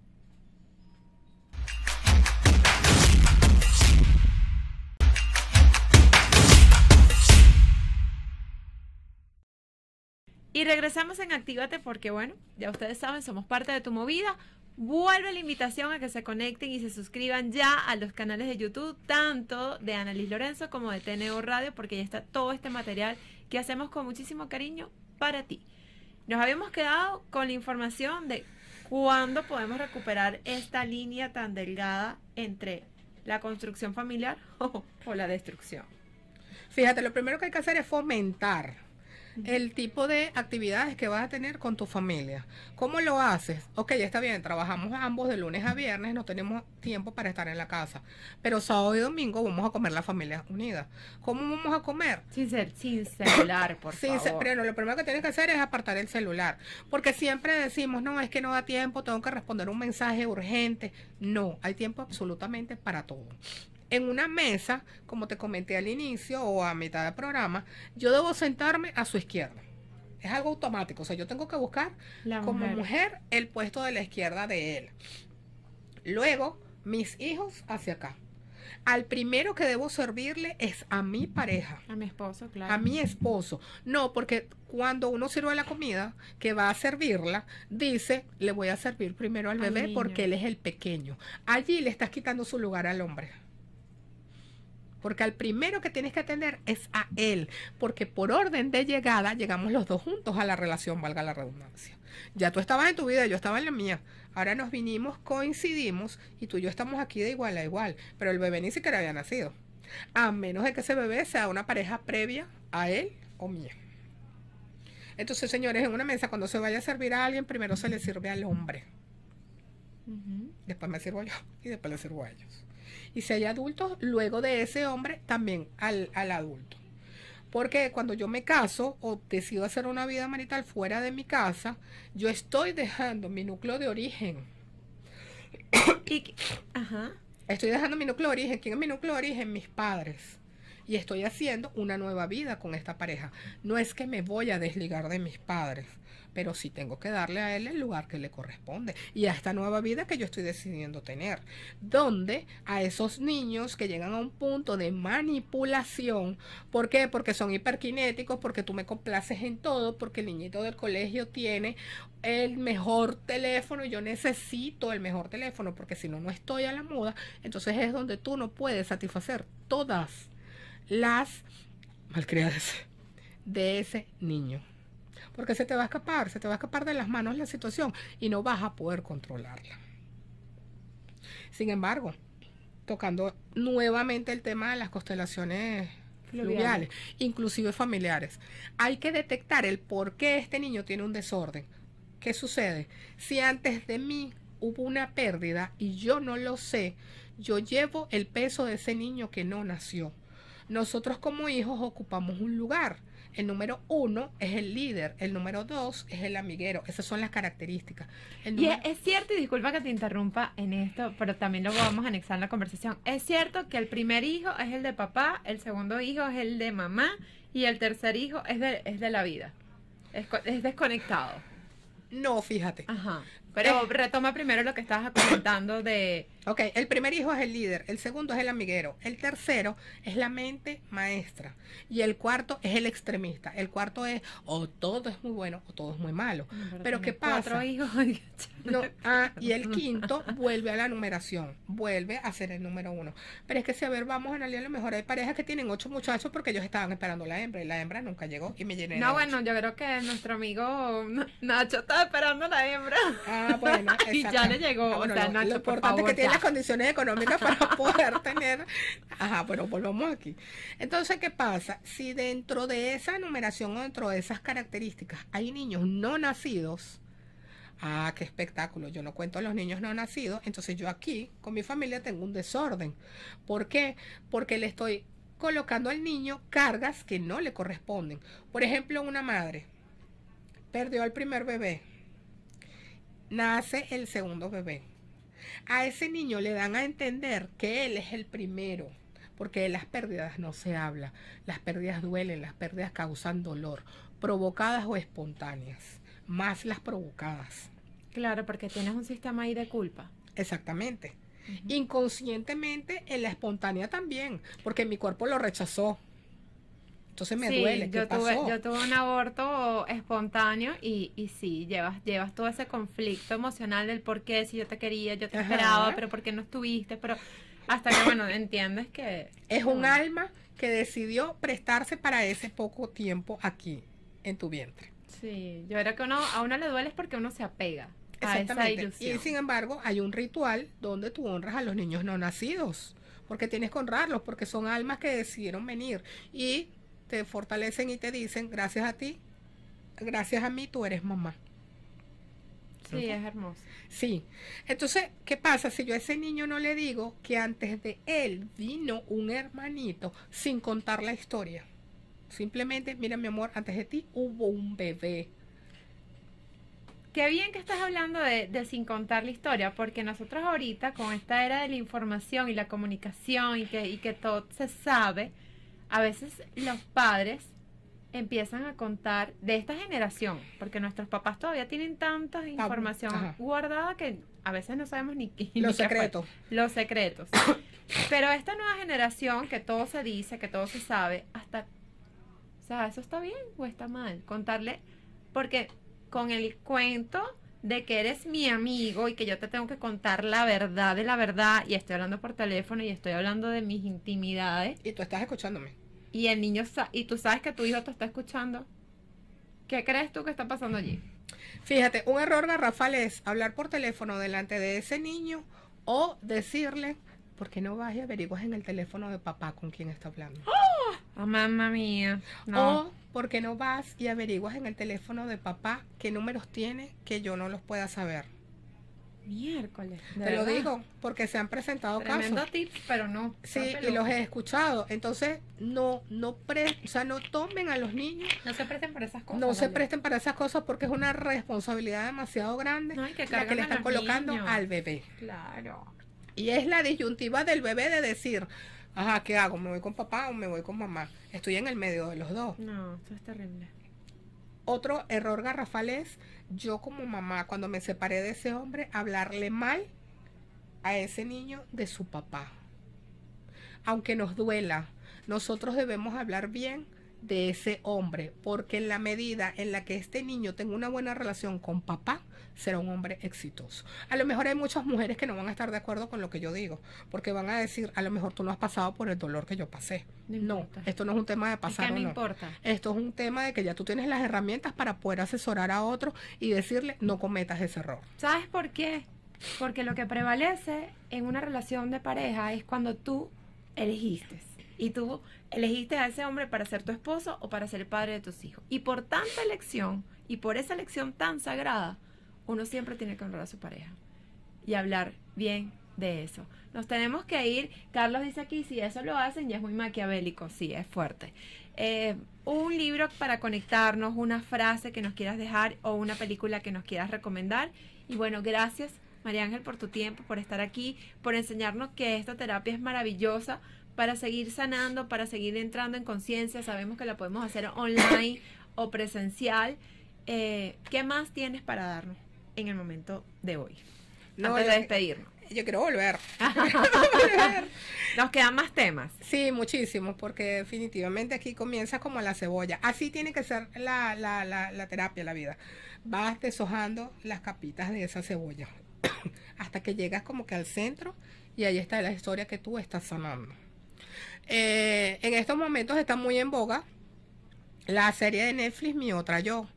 Speaker 1: Y regresamos en Actívate porque, bueno, ya ustedes saben, somos parte de tu movida. Vuelve la invitación a que se conecten y se suscriban ya a los canales de YouTube, tanto de Annalise Lorenzo como de TNO Radio, porque ya está todo este material que hacemos con muchísimo cariño para ti. Nos habíamos quedado con la información de cuándo podemos recuperar esta línea tan delgada entre la construcción familiar [laughs] o la destrucción.
Speaker 2: Fíjate, lo primero que hay que hacer es fomentar el tipo de actividades que vas a tener con tu familia. ¿Cómo lo haces? Ok, ya está bien, trabajamos ambos de lunes a viernes, no tenemos tiempo para estar en la casa, pero sábado y domingo vamos a comer la familia unida. ¿Cómo vamos a comer? Sin, celular, [coughs] por favor. Sí, pero lo primero que tienes que hacer es apartar el celular, porque siempre decimos, no, es que no da tiempo, tengo que responder un mensaje urgente. No, hay tiempo absolutamente para todo en una mesa, como te comenté al inicio o a mitad del programa, yo debo sentarme a su izquierda. Es algo automático, o sea, yo tengo que buscar como mujer. el puesto de la izquierda de él. Luego, mis hijos hacia acá. Al primero que debo servirle es a mi pareja.
Speaker 1: A mi esposo, claro. A mi
Speaker 2: esposo. No, porque cuando uno sirve la comida que va a servirla, dice, le voy a servir primero al, bebé porque él es el pequeño. Allí le estás quitando su lugar al hombre porque al primero que tienes que atender es a él, porque por orden de llegada llegamos los dos juntos a la relación, valga la redundancia. Ya tú estabas en tu vida, yo estaba en la mía. Ahora nos vinimos, coincidimos y tú y yo estamos aquí de igual a igual, pero el bebé ni siquiera había nacido. A menos de que ese bebé sea una pareja previa a él o mía. Entonces, señores, en una mesa, cuando se vaya a servir a alguien, primero se le sirve al hombre. Después me sirvo yo y después le sirvo a ellos y si hay adultos, luego de ese hombre también al, adulto. Porque cuando yo me caso o decido hacer una vida marital fuera de mi casa, yo estoy dejando mi núcleo de origen. [coughs] Estoy dejando mi núcleo de origen. ¿Quién es mi núcleo de origen? Mis padres y estoy haciendo una nueva vida con esta pareja. No es que me voy a desligar de mis padres, pero sí tengo que darle a él el lugar que le corresponde y a esta nueva vida que yo estoy decidiendo tener, donde a esos niños que llegan a un punto de manipulación, ¿por qué? Porque son hiperkinéticos, porque tú me complaces en todo, porque el niñito del colegio tiene el mejor teléfono, yo necesito el mejor teléfono, porque si no, no estoy a la moda, entonces es donde tú no puedes satisfacer todas las malcriadas de ese niño. Porque se te va a escapar, se te va a escapar de las manos la situación y no vas a poder controlarla. Sin embargo, tocando nuevamente el tema de las constelaciones fluviales, inclusive familiares, hay que detectar el por qué este niño tiene un desorden. ¿Qué sucede? Si antes de mí hubo una pérdida y yo no lo sé, yo llevo el peso de ese niño que no nació. Nosotros como hijos ocupamos un lugar. El número uno es el líder, el número dos es el amiguero. Esas son las características. y es, cierto, y disculpa que te interrumpa
Speaker 1: en esto, pero también lo vamos a anexar en la conversación. Es cierto que el primer hijo es el de papá, el segundo hijo es el de mamá y el tercer hijo es de, la vida. Es,
Speaker 2: desconectado. No, fíjate. Ajá. Pero eh. retoma primero lo que estabas comentando de Ok, el primer hijo es el líder, el segundo es el amiguero, el tercero es la mente maestra y el cuarto es el extremista. El cuarto es o todo es muy bueno o todo es muy malo. Pero, ¿qué pasa? Cuatro hijos. [laughs] ah, y el quinto vuelve a la numeración, vuelve a ser el número uno. Pero es que si a ver, vamos a analizar lo mejor. Hay parejas que tienen ocho muchachos porque ellos estaban esperando la hembra y la hembra nunca llegó y me llené. No, bueno,
Speaker 1: yo creo que nuestro amigo Nacho estaba esperando la hembra. Ah, bueno. [laughs] y ya le llegó. Ah, o sea, Nacho, por favor, que [laughs]
Speaker 2: condiciones económicas para [laughs] poder tener. Ajá, pero volvamos aquí. Entonces, ¿qué pasa? Si dentro de esa numeración o dentro de esas características hay niños no nacidos, ah, qué espectáculo, yo no cuento a los niños no nacidos, entonces yo aquí con mi familia tengo un desorden. ¿Por qué? Porque le estoy colocando al niño cargas que no le corresponden. Por ejemplo, una madre perdió al primer bebé, nace el segundo bebé a ese niño le dan a entender que él es el primero, porque de las pérdidas no se habla, las pérdidas duelen, las pérdidas causan dolor, provocadas o espontáneas, más las provocadas. Claro, porque tienes un sistema ahí de culpa. Exactamente. Inconscientemente en la espontánea también, porque mi cuerpo lo rechazó. Entonces me duele. ¿Qué yo, Tuve, yo
Speaker 1: tuve un aborto espontáneo y, y sí, llevas, llevas todo ese conflicto emocional del por qué, si yo te quería, yo te esperaba, pero por qué no estuviste, pero hasta que, bueno, entiendes que... Es un
Speaker 2: alma que decidió prestarse para ese poco tiempo aquí, en tu vientre. Sí,
Speaker 1: yo era que uno, a uno le duele porque uno se apega. A esa ilusión. Y sin
Speaker 2: embargo, hay un ritual donde tú honras a los niños no nacidos, porque tienes que honrarlos, porque son almas que decidieron venir. Y te fortalecen y te dicen, gracias a ti, gracias a mí, tú eres mamá. Sí, es hermoso. Sí. Entonces, ¿qué pasa si yo a ese niño no le digo que antes de él vino un hermanito sin contar la historia? Simplemente, mira mi amor, antes de ti hubo un bebé. Qué bien que estás hablando de, de, sin contar la historia, porque nosotros
Speaker 1: ahorita con esta era de la información y la comunicación y que, y que todo se sabe, a veces los padres empiezan a contar de esta generación, porque nuestros papás todavía tienen tanta información guardada que a veces no sabemos ni, [laughs] ni los secretos. Los secretos. [coughs] Pero esta nueva generación que todo se dice, que todo se sabe, hasta o sea, eso está bien o está mal contarle porque con el cuento de que eres mi amigo y que yo te tengo que contar la verdad de la verdad y estoy hablando por teléfono y estoy hablando de mis intimidades. Y tú estás escuchándome
Speaker 2: y el niño y tú sabes que tu hijo te está escuchando, ¿qué crees tú que está pasando allí? Fíjate, un error garrafal es hablar por teléfono delante de ese niño o decirle, ¿por qué no vas y averiguas en el teléfono de papá con quién está hablando? ¡Oh! oh mamá mía! No. O, ¿por qué no vas y averiguas en el teléfono de papá qué números tiene que yo no los pueda saber? Miércoles. Te lo digo, porque se han presentado Tremendo casos. tips, pero no. Sí, y los he escuchado. Entonces, no, no o sea, no tomen a los niños. No se presten para esas cosas. No, se presten para esas cosas porque es una responsabilidad demasiado grande que la que le están colocando al bebé. Claro. Y es la disyuntiva del bebé de decir, ajá, ¿qué hago? ¿Me voy con papá o me voy con mamá? Estoy en el medio de los dos. No, eso es terrible. Otro error garrafal es yo como mamá, cuando me separé de ese hombre, hablarle mal a ese niño de su papá. Aunque nos duela, nosotros debemos hablar bien de ese hombre, porque en la medida en la que este niño tenga una buena relación con papá, será un hombre exitoso. A lo mejor hay muchas mujeres que no van a estar de acuerdo con lo que yo digo, porque van a decir, a lo mejor tú no has pasado por el dolor que yo pasé. No, esto no es un tema de pasar. que importa. Esto es un tema de que ya tú tienes las herramientas para poder asesorar a otro y decirle, no cometas ese error.
Speaker 1: ¿Sabes por qué? Porque lo que prevalece en una relación de pareja es cuando tú elegiste y tú elegiste a ese hombre para ser tu esposo o para ser el padre de tus hijos. Y por tanta elección y por esa elección tan sagrada, uno siempre tiene que honrar a su pareja y hablar bien de eso. Nos tenemos que ir. Carlos dice aquí, si eso lo hacen ya es muy maquiavélico, sí, es fuerte. Eh, un libro para conectarnos, una frase que nos quieras dejar o una película que nos quieras recomendar. Y bueno, gracias María Ángel por tu tiempo, por estar aquí, por enseñarnos que esta terapia es maravillosa para seguir sanando, para seguir entrando en conciencia. Sabemos que la podemos hacer online [coughs] o presencial. Eh, ¿Qué más tienes para darnos en el momento de hoy? No, antes de despedirnos. Yo
Speaker 2: quiero [laughs] volver. Nos quedan más temas. Sí, muchísimos, porque definitivamente aquí comienza como la cebolla. Así tiene que ser la, la, la, la terapia, la vida. Vas deshojando las capitas de esa cebolla [coughs] hasta que llegas como que al centro y ahí está la historia que tú estás sanando. Eh, en estos momentos está muy en boga la serie de Netflix Mi Otra Yo.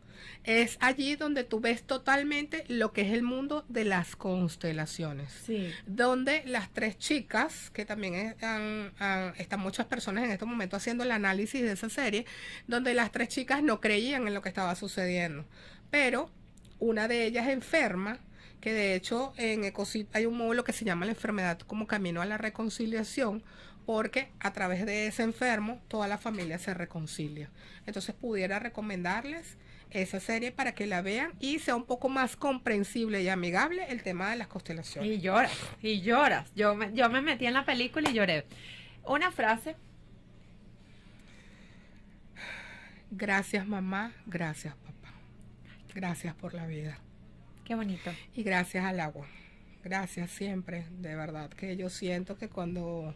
Speaker 2: Es allí donde tú ves totalmente lo que es el mundo de las constelaciones. Donde las tres chicas, que también están, están muchas personas en estos momentos haciendo el análisis de esa serie, donde las tres chicas no creían en lo que estaba sucediendo. Pero una de ellas enferma, que de hecho en ECOSIP hay un módulo que se llama la enfermedad como camino a la reconciliación, porque a través de ese enfermo toda la familia se reconcilia. Entonces pudiera recomendarles esa serie para que la vean y sea un poco más comprensible y amigable el tema de las constelaciones. Y lloras, y lloras. Yo me, yo me metí en la película y lloré. Una frase. Gracias mamá, gracias papá. Gracias por la vida. Qué bonito. Y gracias al agua. Gracias siempre, de verdad que yo siento que cuando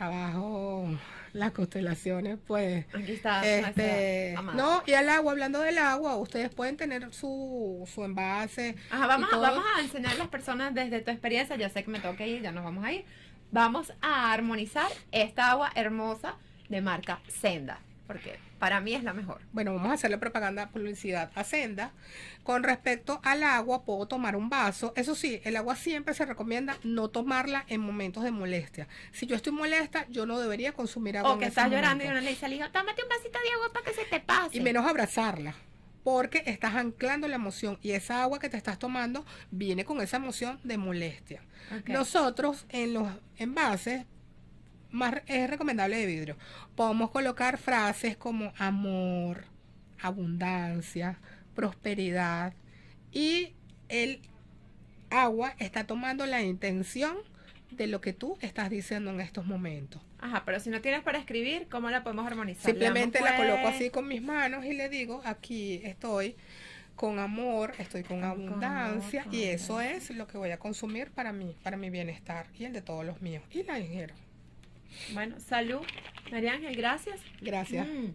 Speaker 2: abajo las constelaciones, pues. está. Este, no, y al agua, hablando del agua, ustedes pueden tener su, envase. vamos, a
Speaker 1: enseñar a las personas desde tu experiencia. Ya sé que me toca ir, ya nos vamos a ir. Vamos a armonizar esta agua hermosa de marca
Speaker 2: Senda porque para mí es la mejor. Bueno, vamos a hacerle propaganda, publicidad a Senda. Con respecto al agua, puedo tomar un vaso. Eso sí, el agua siempre se recomienda no tomarla en momentos de molestia. Si yo estoy molesta, yo no debería consumir agua. O que estás llorando
Speaker 1: y una le dice al hijo, tómate un vasito de agua para que se te pase. Y menos
Speaker 2: abrazarla porque estás anclando la emoción y esa agua que te estás tomando viene con esa emoción de molestia. Nosotros en los envases más es recomendable de vidrio. Podemos colocar frases como amor, abundancia, prosperidad y el agua está tomando la intención de lo que tú estás diciendo en estos momentos.
Speaker 1: Ajá, pero si no tienes para escribir, ¿cómo la
Speaker 2: podemos armonizar? Simplemente la, coloco así pues. con mis manos y le digo, aquí estoy con amor, estoy con abundancia y eso es lo que voy a consumir para mí, para mi bienestar y el de todos los míos. Y la ingiero.
Speaker 1: Bueno, salud. María Ángel, gracias. Gracias. Mm.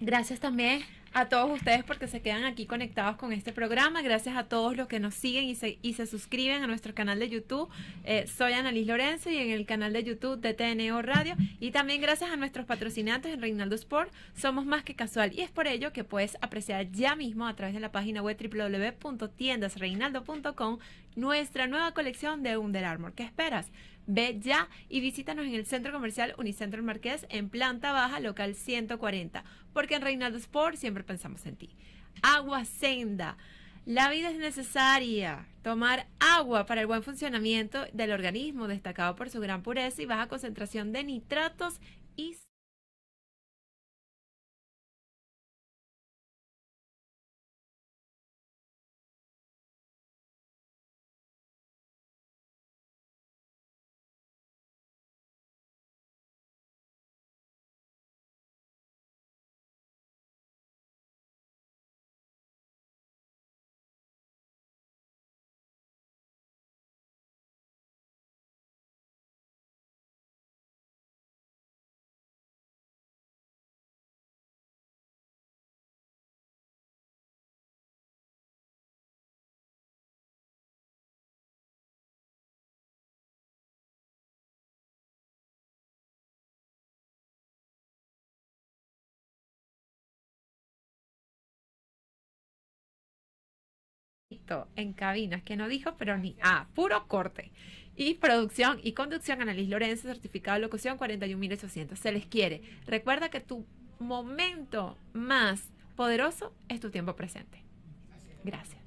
Speaker 1: Gracias también a todos ustedes porque se quedan aquí conectados con este programa. Gracias a todos los que nos siguen y se, y se suscriben a nuestro canal de YouTube. Eh, soy Annalise Lorenzo y en el canal de YouTube de TNO Radio. Y también gracias a nuestros patrocinantes en Reinaldo Sport. Somos más que casual y es por ello que puedes apreciar ya mismo a través de la página web www.tiendasreinaldo.com nuestra nueva colección de Under Armour. ¿Qué esperas? Ve ya y visítanos en el Centro Comercial Unicentro Marqués en planta baja, local 140, porque en Reinaldo Sport siempre pensamos en ti. Agua Senda. La vida es necesaria. Tomar agua para el buen funcionamiento del organismo, destacado por su gran pureza y baja concentración de nitratos y en cabinas que no dijo, pero ni A, puro corte. Y producción y conducción, Annalise Lorenzo, certificado de locución 41.800. Se les quiere. Recuerda que tu momento más poderoso es tu tiempo presente. Gracias.